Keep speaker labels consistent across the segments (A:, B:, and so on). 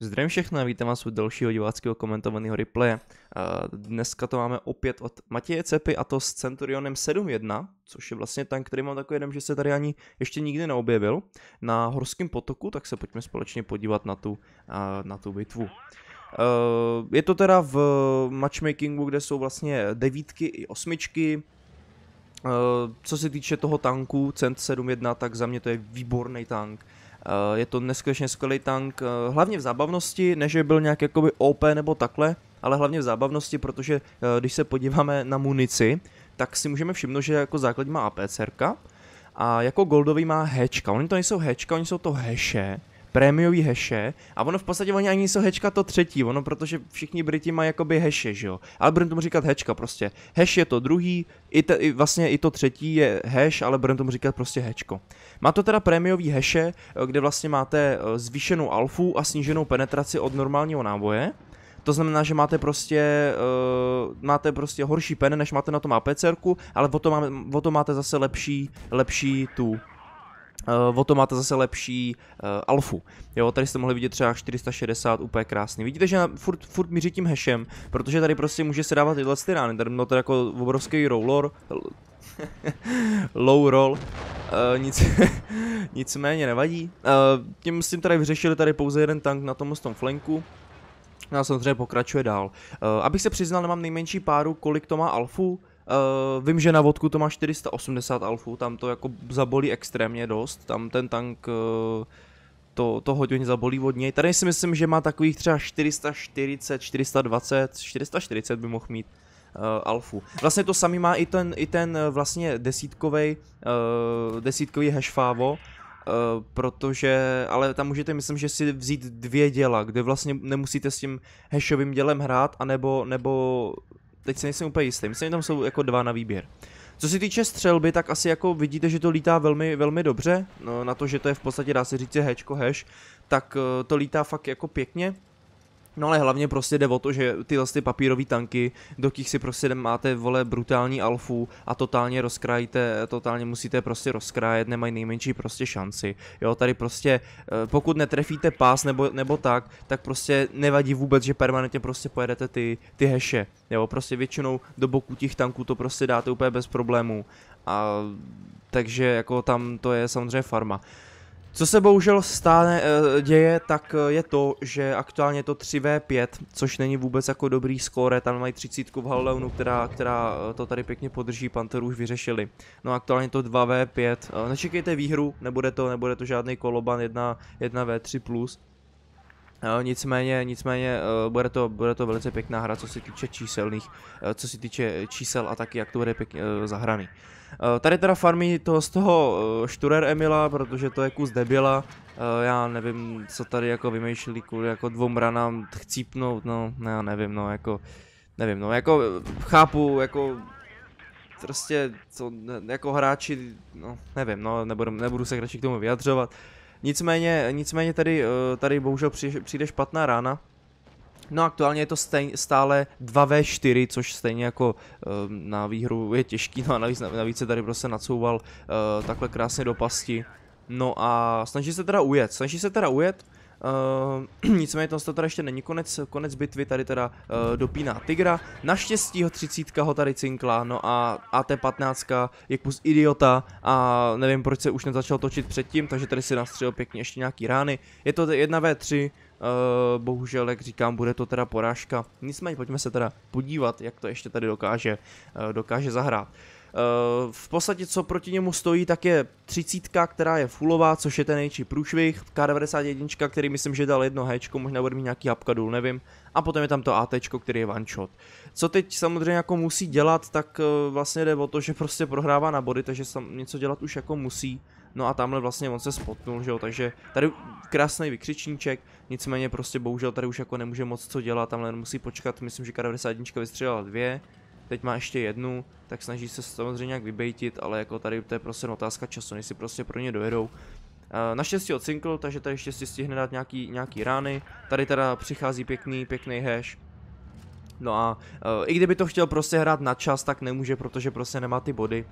A: Zdravím všechno a vítám vás u dalšího diváckého komentovaného replaye. Dneska to máme opět od Matěje Cepy a to s Centurionem 7.1, což je vlastně tank, který mám takový jeden, že se tady ani ještě nikdy neobjevil, na Horském potoku, tak se pojďme společně podívat na tu, na tu bitvu. E, je to teda v matchmakingu, kde jsou vlastně devítky i osmičky, e, co se týče toho tanku Cent 7.1, tak za mě to je výborný tank Eh, je to neskutečně skvělý tank, eh, hlavně v zábavnosti, než byl nějak jakoby OP nebo takhle, ale hlavně v zábavnosti, protože eh, když se podíváme na munici, tak si můžeme všimnout, že jako základní má APCRka a jako goldový má hečka. Oni to nejsou hečka, oni jsou to heše, prémiový heše a ono v podstatě oni ani jsou hečka to třetí, ono protože všichni Briti mají jakoby heše, že jo. Ale budeme tomu říkat hečka prostě. Heš je to druhý, i, te, i vlastně i to třetí je heš, ale budeme tomu říkat prostě hečko. Má to teda prémiový heše, kde vlastně máte eh, zvýšenou alfu a sníženou penetraci od normálního náboje. To znamená, že máte prostě, uh, máte prostě horší pen, než máte na tom APCRku, ale o to, máme, o to máte zase lepší, lepší tu Eh, o to máte zase lepší uh, alfu. Jo, tady jste mohli vidět třeba 460 úplně krásný. Vidíte, že na, furt, furt míří tím hashem, protože tady prostě může se dávat tyhle ty rány. Tady bylo to jako obrovský roller, low roll, uh, nic, nicméně nevadí. Uh, tím s tím tady vyřešili tady pouze jeden tank na tom, tom flanku. No a samozřejmě pokračuje dál. Uh, abych se přiznal, nemám nejmenší páru, kolik to má alfu. Uh, vím, že na vodku to má 480 alfu, tam to jako zabolí extrémně dost, tam ten tank uh, to, to hodně zabolí od něj. Tady si myslím, že má takových třeba 440, 420, 440 by mohl mít uh, eh, alfu. Vlastně to samý má i ten, i ten vlastně desítkovej, uh, desítkový hashfavo, Uh, protože, ale tam můžete, myslím, že si vzít dvě děla, kde vlastně nemusíte s tím hashovým dělem hrát, anebo, nebo teď se nejsem úplně jistý, myslím, že tam jsou jako dva na výběr. Co se týče střelby, tak asi jako vidíte, že to lítá velmi, velmi dobře, no, na to, že to je v podstatě, dá se říct, hečko hash, tak eh, to lítá fakt jako pěkně, No ale hlavně prostě jde o to, že tyhle ty papírové tanky, do kterých si prostě máte vole brutální alfu a totálně rozkrajíte, totálně musíte prostě rozkrájet, nemají nejmenší prostě šanci. Jo, tady prostě eh, pokud netrefíte pás nebo, nebo tak, tak prostě nevadí vůbec, že permanentně prostě pojedete ty, ty heše. Jo, prostě většinou do boku těch tanků to prostě dáte úplně bez problémů. A takže jako tam to je samozřejmě farma. Co se bohužel stále eh, děje, tak eh, je to, že aktuálně je to 3v5, což není vůbec jako dobrý skóre, tam mají třicítku v Halleunu, která, která eh, to tady pěkně podrží, Panther už vyřešili. No aktuálně to 2v5, nečekejte výhru, nebude to, nebude to žádný koloban 1, 1v3+, No, nicméně, nicméně eh, bude, to, bude to velice pěkná hra, co se týče číselných, eh, co se týče čísel a taky jak to bude pěkně eh, zahraný. Tady teda farmí to z toho Šturer Emila, protože to je kus debila. Já nevím, co tady jako vymýšlí kvůli jako dvou ranám chcípnout, no, ne, no, já nevím, no, jako, nevím, no, jako chápu, jako prostě, co, jako hráči, no, nevím, no, nebudu, nebudu se radši k tomu vyjadřovat. Uh, Nicméně, nicméně tady, eh, tady bohužel přijde špatná rána. No aktuálně je to stejn, stále 2v4, což stejně jako uh, na výhru je těžký, no a navíc, navíc se tady prostě nacouval uh, eh, takhle krásně do pasti. No a snaží se teda ujet, snaží se teda ujet, Uh, nicméně to teda ještě není konec, konec bitvy, tady teda uh, dopíná Tigra, naštěstí ho 30 ho tady cinkla, no a AT15 je kus idiota a nevím proč se už nezačal točit předtím, takže tady si nastřelil pěkně ještě nějaký rány, je to 1v3, Uh, eh, bohužel, jak říkám, bude to teda porážka. Nicméně pojďme se teda podívat, jak to ještě tady dokáže, uh, dokáže zahrát. Eh, v podstatě, co proti němu stojí, tak je 30, která je fullová, což je ten nejčí průšvih, K91, který myslím, že dal jedno H, možná bude mít nějaký důl nevím, a potom je tam to AT, který je one shot. Co teď samozřejmě jako musí dělat, tak eh, vlastně jde o to, že prostě prohrává na body, takže něco dělat už jako musí. No a tamhle vlastně on se spotnul, že jo, takže tady krásný vykřičníček, nicméně prostě bohužel tady už jako nemůže moc co dělat, tamhle musí počkat, myslím, že K91 vystřelila dvě, teď má ještě jednu, tak snaží se samozřejmě nějak vybejtit, ale jako tady to je prostě otázka času, než si prostě pro ně dojedou. Eh, naštěstí odcinkl, takže tady ještě si stihne dát nějaký, nějaký rány. Tady teda přichází pěkný, pěkný hash. No a eh, i kdyby to chtěl prostě hrát na čas, tak nemůže, protože prostě nemá ty body.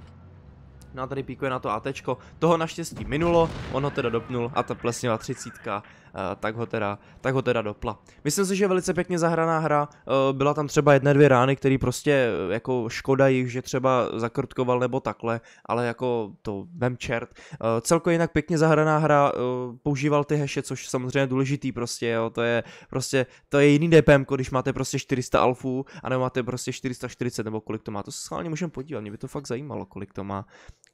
A: No a tady píkuje na to ATčko, toho naštěstí minulo, on ho teda dopnul a ta plesnivá třicítka. Eh, tak ho teda, tak ho teda dopla. Myslím si, že velice pěkně zahraná hra, eh, byla tam třeba jedné, dvě rány, které prostě eh, jako škoda jich, že třeba zakrtkoval nebo takhle, ale jako to vem čert. Celko jinak pěkně zahraná hra, používal ty heše, což samozřejmě důležitý prostě, jo, to je prostě, to je jiný DPM, když máte prostě 400 alfů a nebo máte prostě 440 nebo kolik to má, to se schválně můžeme podívat, mě by to fakt zajímalo, kolik to má,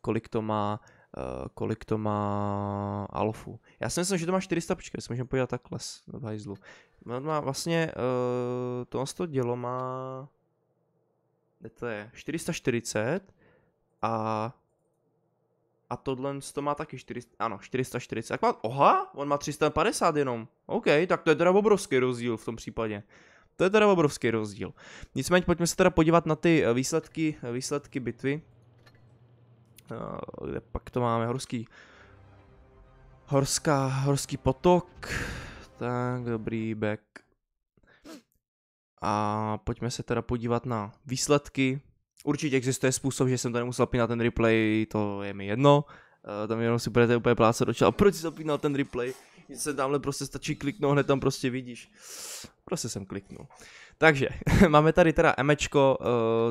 A: kolik to má, uh, Eh, kolik to má alfu. Já si myslím, že to má 400, počkej, se můžeme podívat takhle do hajzlu. No, má vlastně, uh, eh, to, to dělo má, kde to je, 440 a a tohle to má taky 400, ano, 440. má, oha, on má 350 jenom. OK, tak to je teda obrovský rozdíl v tom případě. To je teda obrovský rozdíl. Nicméně pojďme se teda podívat na ty eh, výsledky, výsledky bitvy. Eh, kde pak to máme, horský, horská, horský potok, tak dobrý, back. A pojďme se teda podívat na výsledky. Určitě existuje způsob, že jsem tady musel pínat ten replay, to je mi jedno. Eh, tam jenom si budete úplně plácat do čela, proč jsi zapínal ten replay? Nic se tamhle prostě stačí kliknout, hned tam prostě vidíš. Prostě jsem kliknul. Takže máme tady teda emečko, eh,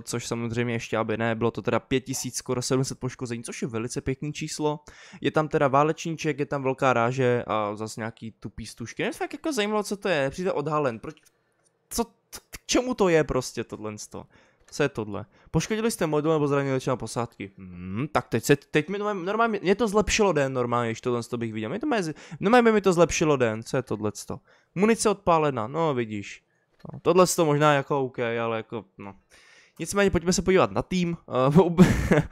A: což samozřejmě ještě aby ne, bylo to teda 5000, skoro 700 poškození, což je velice pěkný číslo. Je tam teda válečníček, je tam velká ráže a zase nějaký tupý stužky. Mě fakt jako zajímalo, co to je, přijde odhalen. Proč, co, k čemu to je prostě tohle? Co je tohle? Poškodili jste modul nebo zranili většina posádky? Hmm, tak teď, se, teď mi normálně, normálně, mě to zlepšilo den normálně, když tohle bych viděl. Mě to mezi, normálně by mi to zlepšilo den, co je tohle? Munice odpálena, no vidíš. No, tohle to možná jako OK, ale jako no. Nicméně pojďme se podívat na tým. Eh,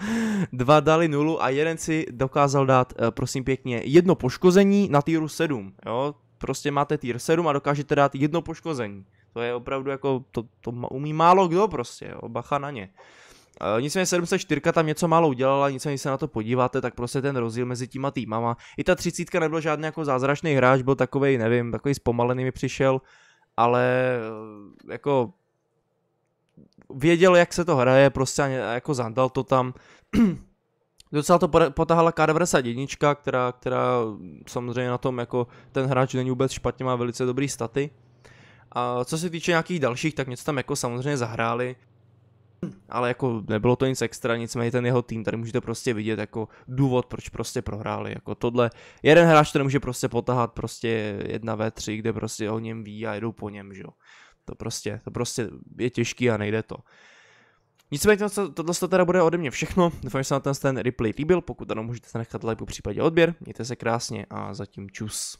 A: dva dali nulu a jeden si dokázal dát, eh, prosím pěkně, jedno poškození na týru 7. Jo? Prostě máte týr 7 a dokážete dát jedno poškození. To je opravdu jako, to, to umí málo kdo prostě, jo? bacha na ně. Uh, Eh, nicméně 704 tam něco málo udělala, nicméně když se na to podíváte, tak prostě ten rozdíl mezi těma týmama. I ta třicítka nebyl žádný jako zázračný hráč, byl takový, nevím, takový zpomalený mi přišel, ale eh, jako věděl, jak se to hraje, prostě jako zandal to tam. Docela to potahala K91, která, která samozřejmě na tom jako ten hráč není vůbec špatně, má velice dobrý staty. A co se týče nějakých dalších, tak něco tam jako samozřejmě zahráli ale jako nebylo to nic extra, nicméně ten jeho tým, tady můžete prostě vidět jako důvod, proč prostě prohráli, jako tohle, jeden hráč to nemůže prostě potahat prostě jedna ve tři, kde prostě o něm ví a jedou po něm, že jo, to prostě, to prostě je těžký a nejde to. Nicméně tohle to teda bude ode mě všechno, doufám, že se na ten, ten replay líbil, pokud ano, můžete nechat like, po případě odběr, mějte se krásně a zatím čus.